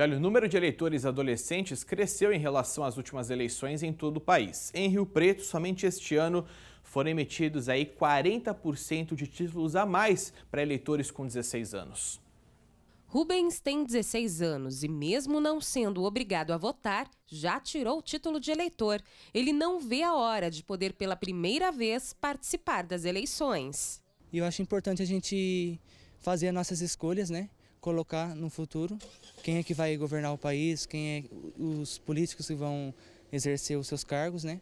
olha, o número de eleitores adolescentes cresceu em relação às últimas eleições em todo o país. Em Rio Preto, somente este ano foram emitidos aí 40% de títulos a mais para eleitores com 16 anos. Rubens tem 16 anos e, mesmo não sendo obrigado a votar, já tirou o título de eleitor. Ele não vê a hora de poder, pela primeira vez, participar das eleições. E eu acho importante a gente fazer nossas escolhas, né? colocar no futuro quem é que vai governar o país, quem é os políticos que vão exercer os seus cargos, né?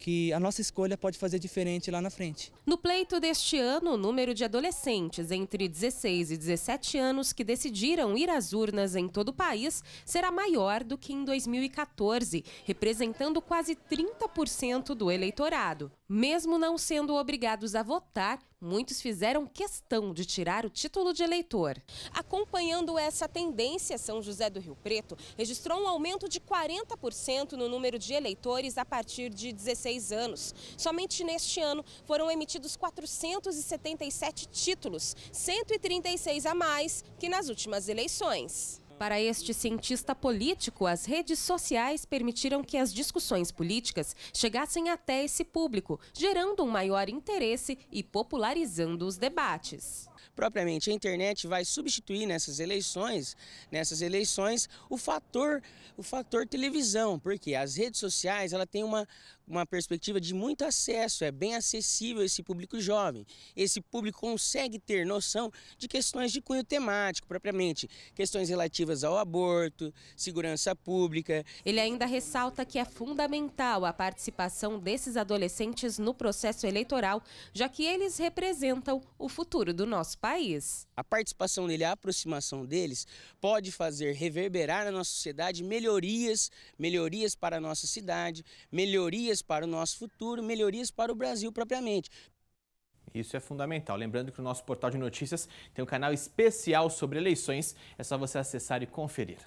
que a nossa escolha pode fazer diferente lá na frente. No pleito deste ano, o número de adolescentes entre 16 e 17 anos que decidiram ir às urnas em todo o país será maior do que em 2014, representando quase 30% do eleitorado. Mesmo não sendo obrigados a votar, muitos fizeram questão de tirar o título de eleitor. Acompanhando essa tendência, São José do Rio Preto registrou um aumento de 40% no número de eleitores a partir de 16 anos. Somente neste ano foram emitidos 477 títulos, 136 a mais que nas últimas eleições. Para este cientista político, as redes sociais permitiram que as discussões políticas chegassem até esse público, gerando um maior interesse e popularizando os debates. Propriamente a internet vai substituir nessas eleições, nessas eleições, o fator, o fator televisão, porque as redes sociais, ela tem uma uma perspectiva de muito acesso, é bem acessível esse público jovem. Esse público consegue ter noção de questões de cunho temático, propriamente, questões relativas ao aborto, segurança pública. Ele ainda ressalta que é fundamental a participação desses adolescentes no processo eleitoral, já que eles representam o futuro do nosso país. A participação dele, a aproximação deles, pode fazer reverberar na nossa sociedade melhorias, melhorias para a nossa cidade, melhorias melhorias para o nosso futuro, melhorias para o Brasil propriamente. Isso é fundamental. Lembrando que o nosso portal de notícias tem um canal especial sobre eleições, é só você acessar e conferir.